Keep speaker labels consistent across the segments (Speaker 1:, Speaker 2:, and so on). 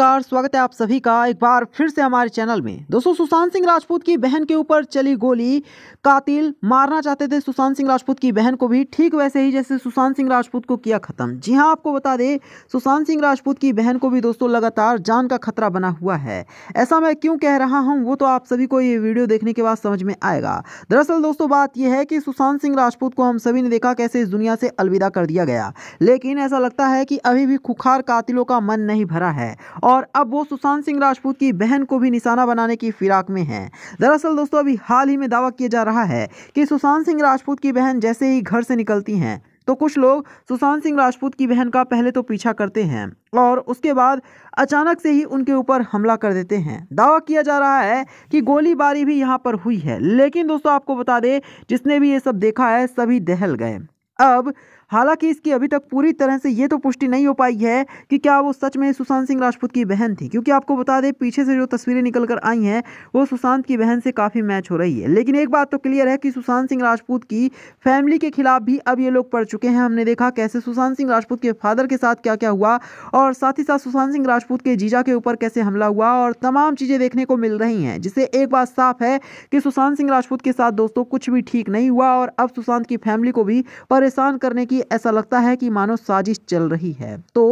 Speaker 1: नमस्कार स्वागत है आप सभी का एक बार फिर से हमारे चैनल में दोस्तों सुशांत सिंह राजपूत की बहन के ऊपर चली गोली कातिल मारना चाहते थे सुशांत सिंह राजपूत की बहन को भी ठीक वैसे ही जैसे सुशांत सिंह राजपूत को किया खत्म जी हां आपको बता दें सुशांत सिंह राजपूत की बहन को भी दोस्तों लगातार जान का खतरा बना हुआ है ऐसा मैं क्यों कह रहा हूँ वो तो आप सभी को ये वीडियो देखने के बाद समझ में आएगा दरअसल दोस्तों बात यह है कि सुशांत सिंह राजपूत को हम सभी ने देखा कैसे इस दुनिया से अलविदा कर दिया गया लेकिन ऐसा लगता है कि अभी भी खुखार कातिलों का मन नहीं भरा है और अब वो सुशांत सिंह राजपूत की बहन को भी निशाना बनाने की फिराक में हैं दरअसल दोस्तों अभी हाल ही में दावा किया जा रहा है कि सुशांत सिंह राजपूत की बहन जैसे ही घर से निकलती हैं तो कुछ लोग सुशांत सिंह राजपूत की बहन का पहले तो पीछा करते हैं और उसके बाद अचानक से ही उनके ऊपर हमला कर देते हैं दावा किया जा रहा है कि गोलीबारी भी यहाँ पर हुई है लेकिन दोस्तों आपको बता दें जिसने भी ये सब देखा है सभी दहल गए अब हालांकि इसकी अभी तक पूरी तरह से ये तो पुष्टि नहीं हो पाई है कि क्या वो सच में सुशांत सिंह राजपूत की बहन थी क्योंकि आपको बता दें पीछे से जो तस्वीरें निकल कर आई हैं वो सुशांत की बहन से काफ़ी मैच हो रही है लेकिन एक बात तो क्लियर है कि सुशांत सिंह राजपूत की फैमिली के खिलाफ भी अब ये लोग पढ़ चुके हैं हमने देखा कैसे सुशांत सिंह राजपूत के फादर के साथ क्या क्या हुआ और साथ ही साथ सुशांत सिंह राजपूत के जीजा के ऊपर कैसे हमला हुआ और तमाम चीज़ें देखने को मिल रही हैं जिससे एक बात साफ है कि सुशांत सिंह राजपूत के साथ दोस्तों कुछ भी ठीक नहीं हुआ और अब सुशांत की फैमिली को भी पर परेशान करने की ऐसा लगता है कि मानो साजिश चल रही है तो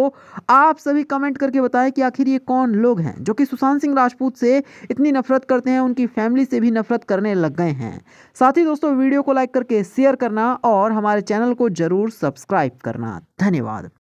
Speaker 1: आप सभी कमेंट करके बताएं कि आखिर ये कौन लोग हैं जो कि सुशांत सिंह राजपूत से इतनी नफरत करते हैं उनकी फैमिली से भी नफरत करने लग गए हैं साथ ही दोस्तों वीडियो को लाइक करके शेयर करना और हमारे चैनल को जरूर सब्सक्राइब करना धन्यवाद